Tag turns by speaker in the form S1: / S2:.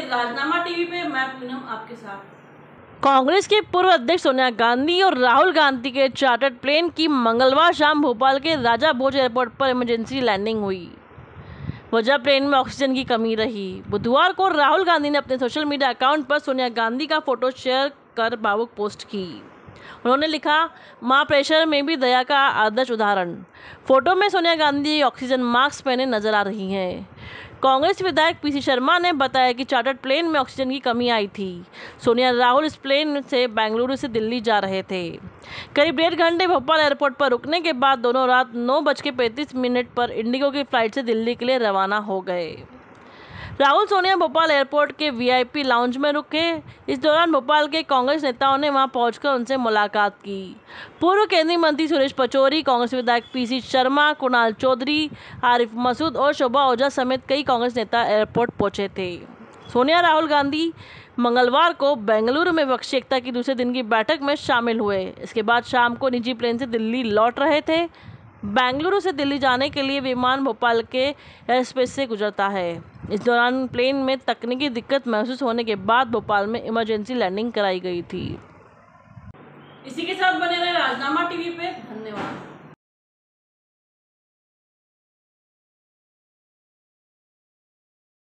S1: राजनामा TV पे मैं पूनम आपके साथ
S2: कांग्रेस के पूर्व अध्यक्ष सोनिया गांधी और राहुल गांधी के चार्टर्ड प्लेन की मंगलवार शाम भोपाल के राजा भोज एयरपोर्ट पर इमरजेंसी लैंडिंग हुई वजह प्लेन में ऑक्सीजन की कमी रही बुधवार को राहुल गांधी ने अपने सोशल मीडिया अकाउंट पर सोनिया गांधी का फोटो शेयर कर भावुक पोस्ट की उन्होंने लिखा माँ प्रेशर में भी दया का आदर्श उदाहरण फोटो में सोनिया गांधी ऑक्सीजन मास्क पहने नजर आ रही हैं कांग्रेस विधायक पीसी शर्मा ने बताया कि चार्टर्ड प्लेन में ऑक्सीजन की कमी आई थी सोनिया राहुल इस प्लेन से बेंगलुरु से दिल्ली जा रहे थे करीब डेढ़ घंटे भोपाल एयरपोर्ट पर रुकने के बाद दोनों रात नौ बज के पैंतीस मिनट पर इंडिगो की फ्लाइट से दिल्ली के लिए रवाना हो गए राहुल सोनिया भोपाल एयरपोर्ट के वीआईपी लाउंज में रुके इस दौरान भोपाल के कांग्रेस नेताओं ने वहां पहुंचकर उनसे मुलाकात की पूर्व केंद्रीय मंत्री सुरेश पचौरी कांग्रेस विधायक पीसी शर्मा कुणाल चौधरी आरिफ मसूद और शोभा ओझा समेत कई कांग्रेस नेता एयरपोर्ट पहुंचे थे सोनिया राहुल गांधी मंगलवार को बेंगलुरु में विपक्षी एकता की दूसरे दिन की बैठक में शामिल हुए इसके बाद शाम को निजी प्लेन से दिल्ली लौट रहे थे बेंगलुरु से दिल्ली जाने के लिए विमान भोपाल के एयरस्पेस से गुजरता है इस दौरान प्लेन में तकनीकी दिक्कत महसूस होने के बाद भोपाल में इमरजेंसी लैंडिंग कराई गई थी
S3: इसी के साथ बने रहे राजनामा टीवी पे धन्यवाद